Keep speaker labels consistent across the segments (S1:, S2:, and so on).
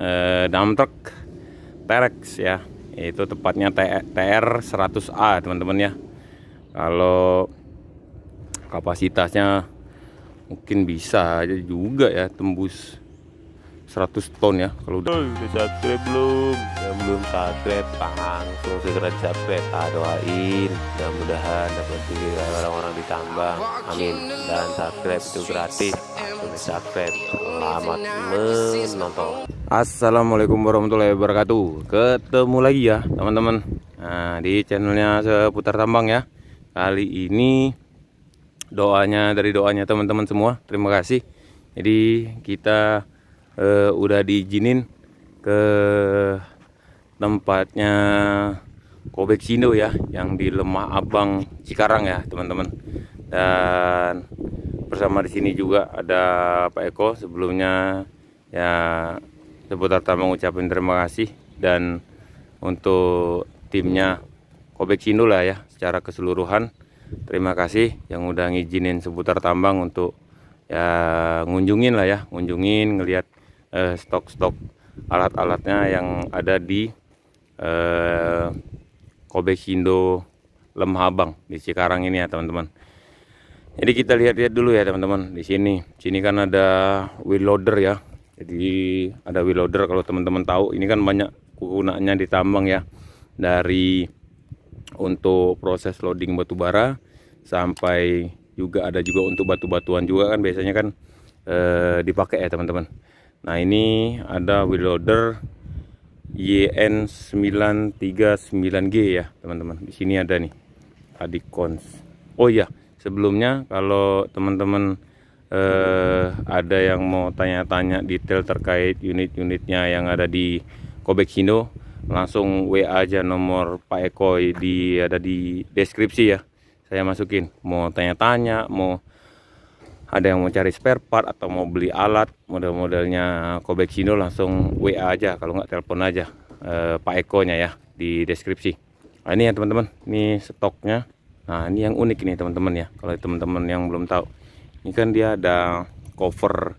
S1: eh, dump truck Terex ya itu tepatnya TR 100A teman-teman ya kalau kapasitasnya mungkin bisa aja juga ya tembus 100 ton ya kalau udah. oh, subscribe belum yang belum subscribe langsung segera subscribe ah, doain ya mudah-mudahan dapat giliran orang-orang ditambah amin dan subscribe itu gratis langsung subscribe selamat menonton Assalamualaikum warahmatullahi wabarakatuh ketemu lagi ya teman-teman nah di channelnya seputar tambang ya kali ini doanya dari doanya teman-teman semua terima kasih jadi kita uh, udah diizinin ke tempatnya Kobek Sindo ya yang di Lemah Abang Cikarang ya teman-teman dan bersama di sini juga ada Pak Eko sebelumnya ya seputar tamu mengucapkan terima kasih dan untuk timnya Kobek Sindo lah ya secara keseluruhan terima kasih yang udah ngizinin seputar tambang untuk ya ngunjungin lah ya ngunjungin ngelihat Eh, stok-stok alat-alatnya yang ada di eh, Kobe Kindo Lemhabang di Cikarang ini ya teman-teman. Jadi kita lihat-lihat dulu ya teman-teman di sini. Sini kan ada wheel loader ya. Jadi ada wheel loader kalau teman-teman tahu ini kan banyak gunanya tambang ya dari untuk proses loading batu bara sampai juga ada juga untuk batu-batuan juga kan biasanya kan e, dipakai ya teman-teman. Nah ini ada wheel loader YN939G ya teman-teman. Di sini ada nih Adikons. Oh iya sebelumnya kalau teman-teman eh, ada yang mau tanya-tanya detail terkait unit-unitnya yang ada di Kobek Hino langsung WA aja nomor Pak Eko di ada di deskripsi ya. Saya masukin mau tanya-tanya mau ada yang mau cari spare part atau mau beli alat model-modelnya Kobek Kobeksino langsung WA aja kalau nggak telepon aja eh, Pak Eko nya ya di deskripsi nah, ini ya teman-teman ini stoknya nah ini yang unik ini teman-teman ya kalau teman-teman yang belum tahu ini kan dia ada cover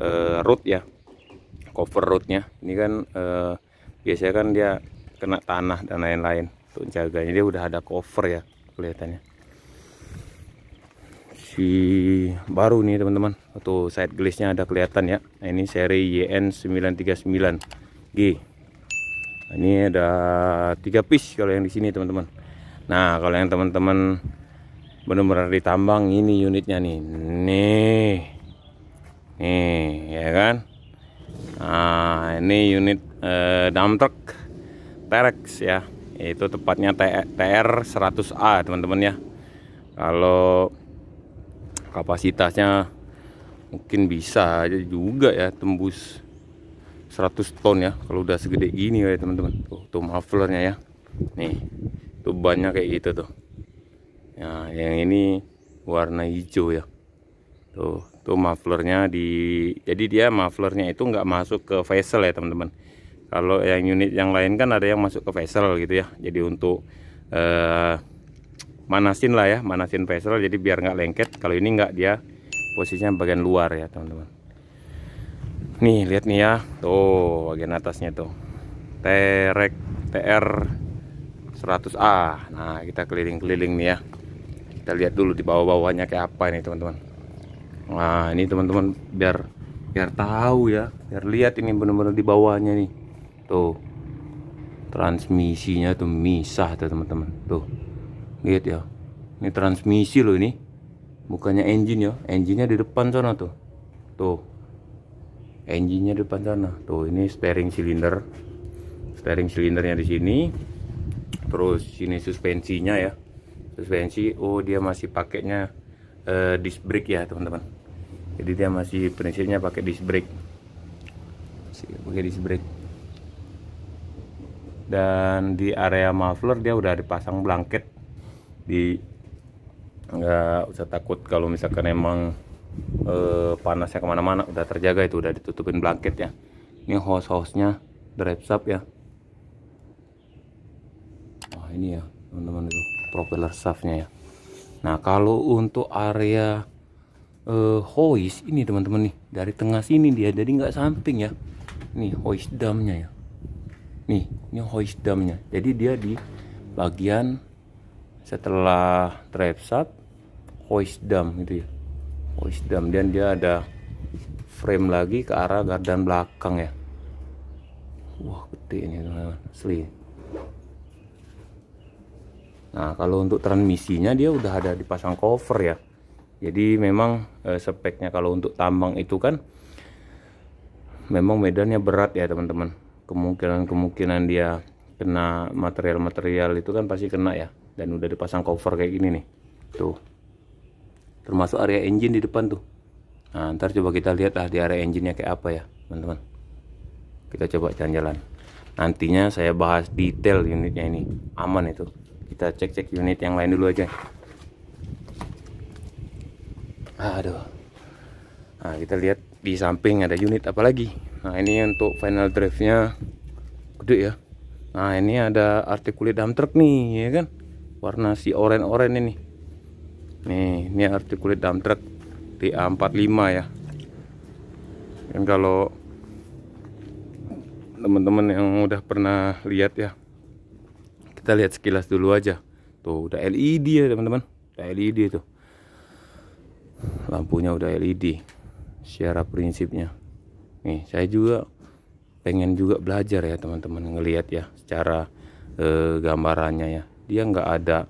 S1: e, root ya cover rootnya ini kan e, biasanya kan dia kena tanah dan lain-lain untuk jaganya dia udah ada cover ya kelihatannya si baru nih teman-teman atau side glassnya ada kelihatan ya nah, ini seri YN939G nah, ini ada tiga piece kalau yang di sini teman-teman nah kalau yang teman-teman benar-benar ditambang ini unitnya nih nih nih ya kan nah ini unit eh, dump truck Terex ya itu tepatnya TR 100A teman-teman ya kalau kapasitasnya mungkin bisa aja juga ya tembus 100 ton ya kalau udah segede gini ya teman-teman tuh, tuh mufflernya ya nih tuh banyak kayak gitu tuh nah yang ini warna hijau ya tuh tuh mufflernya di jadi dia mufflernya itu nggak masuk ke vessel ya teman-teman kalau yang unit yang lain kan ada yang masuk ke vessel gitu ya jadi untuk eh, manasin lah ya manasin vesel jadi biar nggak lengket kalau ini nggak dia posisinya bagian luar ya teman-teman nih lihat nih ya tuh bagian atasnya tuh terek TR 100A nah kita keliling-keliling nih ya kita lihat dulu di bawah-bawahnya kayak apa ini teman-teman nah ini teman-teman biar biar tahu ya biar lihat ini benar-benar di bawahnya nih tuh transmisinya tuh misah tuh teman-teman tuh lihat ya ini transmisi loh ini bukannya engine ya engine-nya di depan sana tuh tuh engine-nya di depan sana tuh ini steering silinder steering silindernya di sini terus ini suspensinya ya suspensi oh dia masih paketnya uh, eh, disc brake ya teman-teman jadi dia masih prinsipnya pakai disc brake pakai disc brake dan di area muffler dia udah dipasang blanket di nggak usah takut kalau misalkan emang e, panasnya kemana-mana udah terjaga itu udah ditutupin blanket ya ini host-hostnya drive sub ya Wah ini ya teman-teman itu propeller shaftnya ya nah kalau untuk area e, hoist ini teman-teman nih dari tengah sini dia jadi nggak samping ya nih hoist damnya ya nih ini hoist damnya jadi dia di bagian setelah trap sub hoist dam gitu ya hoist dam, dan dia ada frame lagi ke arah gardan belakang ya wah gede ini teman-teman asli nah kalau untuk transmisinya dia udah ada dipasang cover ya jadi memang eh, speknya kalau untuk tambang itu kan memang medannya berat ya teman-teman kemungkinan-kemungkinan dia kena material-material itu kan pasti kena ya dan udah dipasang cover kayak gini nih tuh termasuk area engine di depan tuh nah ntar coba kita lihat lah di area engine nya kayak apa ya teman-teman kita coba jalan-jalan nantinya saya bahas detail unitnya ini aman itu kita cek-cek unit yang lain dulu aja aduh nah kita lihat di samping ada unit apa lagi nah ini untuk final drive nya gede ya nah ini ada artikulit dump truck nih ya kan warna si oranye oren ini nih ini kulit dump truck TA45 ya dan kalau teman-teman yang udah pernah lihat ya kita lihat sekilas dulu aja tuh udah LED ya teman-teman udah LED tuh lampunya udah LED secara prinsipnya nih saya juga pengen juga belajar ya teman-teman ngelihat ya secara eh, gambarannya ya dia nggak ada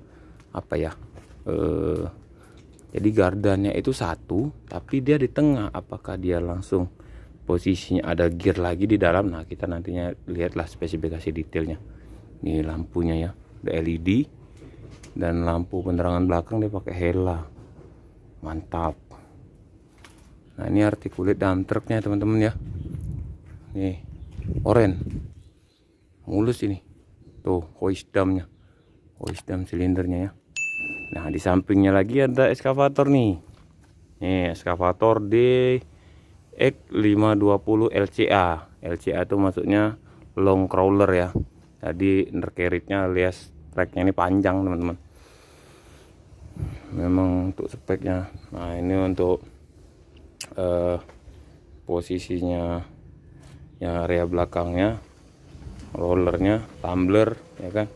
S1: apa ya eh, jadi gardannya itu satu tapi dia di tengah apakah dia langsung posisinya ada gear lagi di dalam nah kita nantinya lihatlah spesifikasi detailnya ini lampunya ya LED dan lampu penerangan belakang dia pakai hella mantap nah ini artikulit dalam truknya teman-teman ya nih oren mulus ini tuh hoist damnya wisdom oh, silindernya ya nah di sampingnya lagi ada eskavator nih nih eskavator D X520 LCA LCA itu maksudnya long crawler ya jadi undercarriage-nya alias treknya ini panjang teman-teman memang untuk speknya nah ini untuk uh, posisinya yang area belakangnya rollernya tumbler ya kan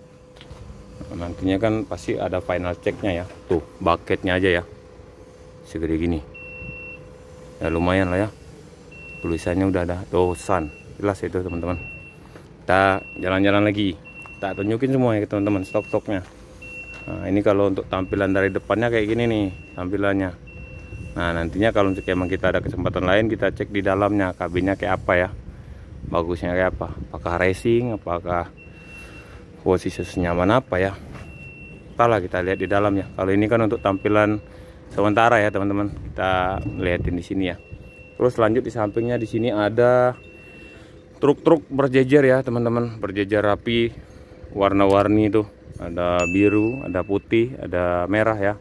S1: nantinya kan pasti ada final checknya ya tuh bucketnya aja ya segede gini ya lumayan lah ya tulisannya udah ada dosan jelas itu teman-teman kita jalan-jalan lagi kita tunjukin semua ya teman-teman stok-stoknya nah ini kalau untuk tampilan dari depannya kayak gini nih tampilannya nah nantinya kalau untuk emang kita ada kesempatan lain kita cek di dalamnya kabinnya kayak apa ya bagusnya kayak apa apakah racing apakah posisi senyaman apa ya entahlah kita lihat di dalam ya kalau ini kan untuk tampilan sementara ya teman-teman kita lihatin di sini ya terus lanjut di sampingnya di sini ada truk-truk berjejer ya teman-teman berjejer rapi warna-warni itu. ada biru ada putih ada merah ya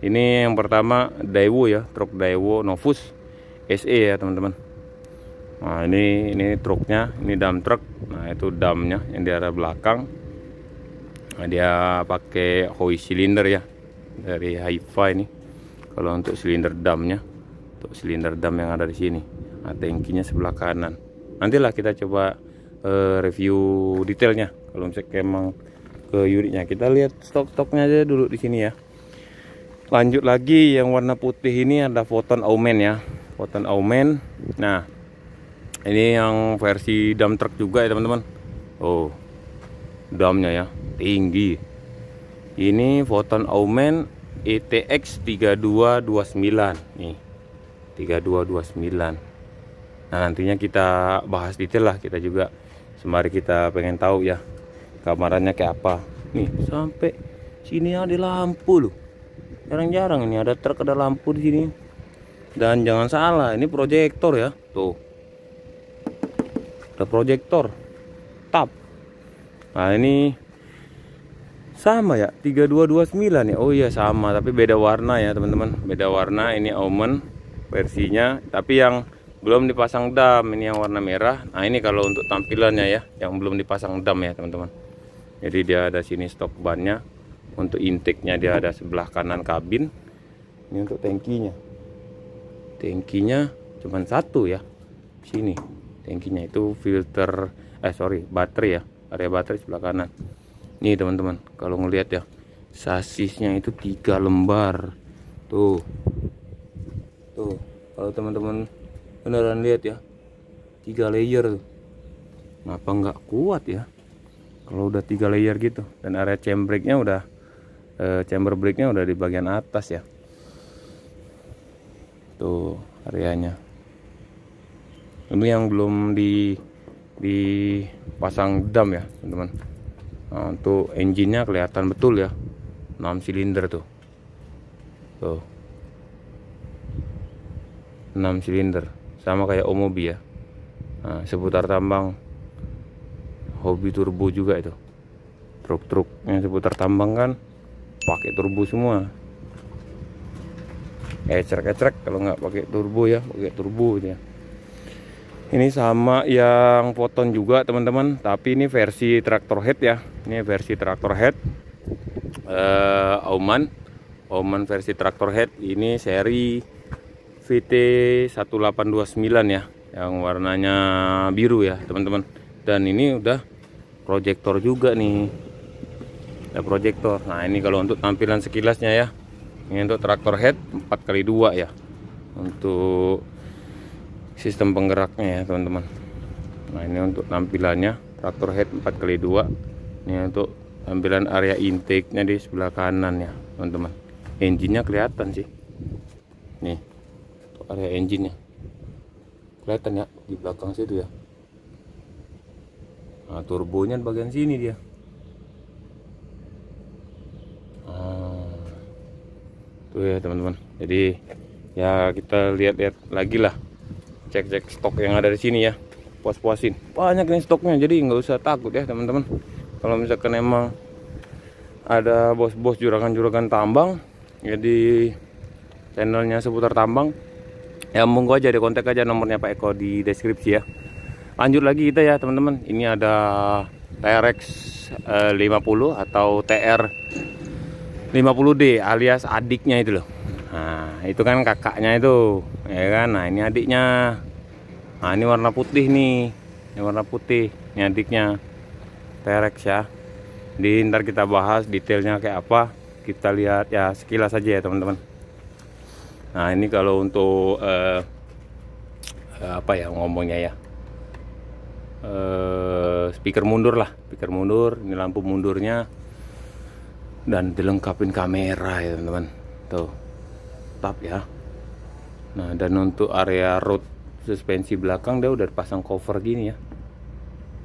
S1: ini yang pertama Daewoo ya truk Daewoo Novus SE ya teman-teman nah ini ini truknya ini dump truck. nah itu dumpnya yang di arah belakang Nah, dia pakai Hoi silinder ya dari Haifa ini. Kalau untuk silinder damnya, untuk silinder dam yang ada di sini, nah, tankinya sebelah kanan. Nantilah kita coba uh, review detailnya. Kalau misalnya emang ke unitnya, kita lihat stok-stoknya aja dulu di sini ya. Lanjut lagi yang warna putih ini ada Photon Aumen ya, Photon Aumen. Nah, ini yang versi dam truck juga ya teman-teman. Oh, damnya ya tinggi ini Photon Aumen ETX 3229 nih 3229 nah nantinya kita bahas detail lah kita juga sembari kita pengen tahu ya kamarannya kayak apa nih sampai sini ada lampu loh jarang-jarang ini ada truk ada lampu di sini dan jangan salah ini proyektor ya tuh ada proyektor tap nah ini sama ya 3229 ya oh iya sama tapi beda warna ya teman-teman beda warna ini omen versinya tapi yang belum dipasang dam ini yang warna merah nah ini kalau untuk tampilannya ya yang belum dipasang dam ya teman-teman jadi dia ada sini stok bannya untuk intake nya dia ada sebelah kanan kabin ini untuk tankinya tankinya cuman satu ya sini tankinya itu filter eh sorry baterai ya area baterai sebelah kanan nih teman-teman kalau ngelihat ya sasisnya itu tiga lembar tuh tuh kalau teman-teman beneran lihat ya tiga layer tuh kenapa nggak kuat ya kalau udah tiga layer gitu dan area chamber chambernya udah eh, chamber breaknya udah di bagian atas ya tuh areanya ini yang belum di dipasang dam ya teman-teman Eh, untuk engine-nya kelihatan betul ya 6 silinder tuh tuh 6 silinder sama kayak Omobi ya nah, seputar tambang hobi turbo juga itu truk-truk yang seputar tambang kan pakai turbo semua ecrek-ecrek kalau nggak pakai turbo ya pakai turbo ya ini sama yang foton juga teman-teman tapi ini versi traktor head ya ini versi traktor head uh, eh, Oman Oman versi traktor head ini seri VT1829 ya yang warnanya biru ya teman-teman dan ini udah proyektor juga nih ada proyektor nah ini kalau untuk tampilan sekilasnya ya ini untuk traktor head 4x2 ya untuk sistem penggeraknya ya teman-teman nah ini untuk tampilannya traktor head 4x2 ini ya, untuk tampilan area intake nya di sebelah kanan ya teman-teman engine-nya kelihatan sih nih untuk area engine-nya kelihatan ya di belakang situ ya nah, turbonya di bagian sini dia nah, tuh ya teman-teman jadi ya kita lihat-lihat lagi lah cek-cek stok yang ada di sini ya puas-puasin banyak nih stoknya jadi nggak usah takut ya teman-teman kalau misalkan emang ada bos-bos juragan-juragan tambang ya channelnya seputar tambang ya monggo aja di kontak aja nomornya Pak Eko di deskripsi ya lanjut lagi kita ya teman-teman ini ada TRX 50 eh, atau TR 50D alias adiknya itu loh nah itu kan kakaknya itu ya kan nah ini adiknya nah ini warna putih nih ini warna putih ini adiknya Terex ya di ntar kita bahas detailnya kayak apa kita lihat ya sekilas saja ya teman-teman nah ini kalau untuk uh, apa ya ngomongnya ya uh, speaker mundur lah speaker mundur ini lampu mundurnya dan dilengkapin kamera ya teman-teman tuh tap ya nah dan untuk area road suspensi belakang dia udah pasang cover gini ya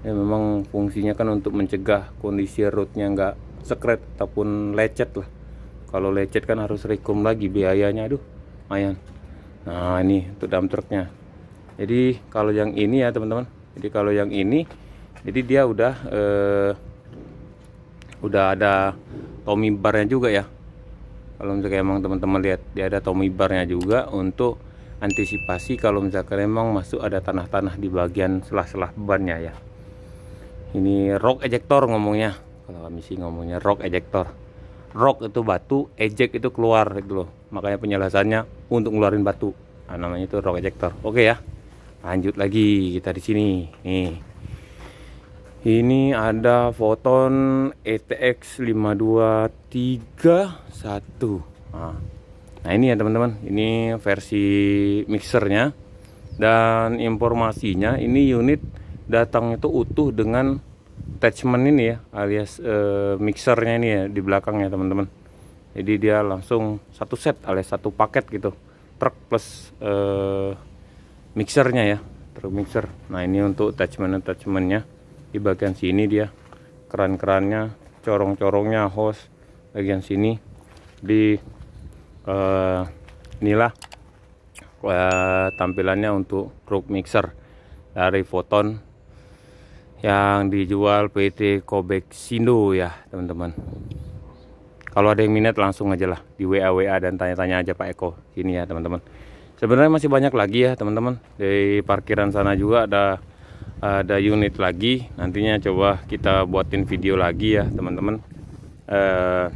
S1: ya memang fungsinya kan untuk mencegah kondisi rootnya nggak sekret ataupun lecet lah kalau lecet kan harus rekom lagi biayanya aduh mayan. nah ini untuk dump trucknya jadi kalau yang ini ya teman-teman jadi kalau yang ini jadi dia udah eh, udah ada Tommy barnya juga ya kalau misalkan emang teman-teman lihat dia ada Tommy barnya juga untuk antisipasi kalau misalkan emang masuk ada tanah-tanah di bagian selah-selah bannya ya ini rock ejector ngomongnya kalau kami sih ngomongnya rock ejector rock itu batu eject itu keluar gitu loh makanya penjelasannya untuk ngeluarin batu nah, namanya itu rock ejector oke ya lanjut lagi kita di sini nih ini ada foton ETX 5231 nah, nah ini ya teman-teman ini versi mixernya dan informasinya ini unit datang itu utuh dengan attachment ini ya alias e, mixernya ini ya di belakangnya teman-teman jadi dia langsung satu set alias satu paket gitu truk plus e, mixernya ya truk mixer nah ini untuk attachment attachmentnya di bagian sini dia keran-kerannya corong-corongnya hose bagian sini di e, inilah e, tampilannya untuk truk mixer dari Photon yang dijual PT Kobek Sindo ya teman-teman kalau ada yang minat langsung aja lah di WA WA dan tanya-tanya aja Pak Eko ini ya teman-teman sebenarnya masih banyak lagi ya teman-teman di parkiran sana juga ada ada unit lagi nantinya coba kita buatin video lagi ya teman-teman eh,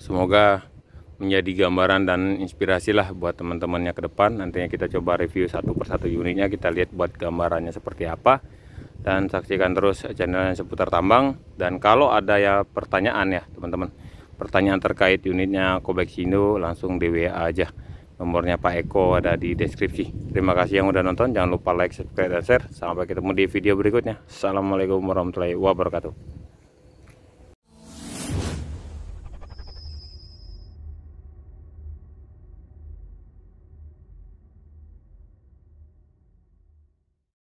S1: semoga menjadi gambaran dan inspirasi lah buat teman-temannya ke depan. Nantinya kita coba review satu persatu unitnya, kita lihat buat gambarannya seperti apa dan saksikan terus channel yang seputar tambang dan kalau ada ya pertanyaan ya teman-teman pertanyaan terkait unitnya Kobek Sindo langsung di WA aja nomornya Pak Eko ada di deskripsi terima kasih yang udah nonton jangan lupa like subscribe dan share sampai ketemu di video berikutnya Assalamualaikum warahmatullahi wabarakatuh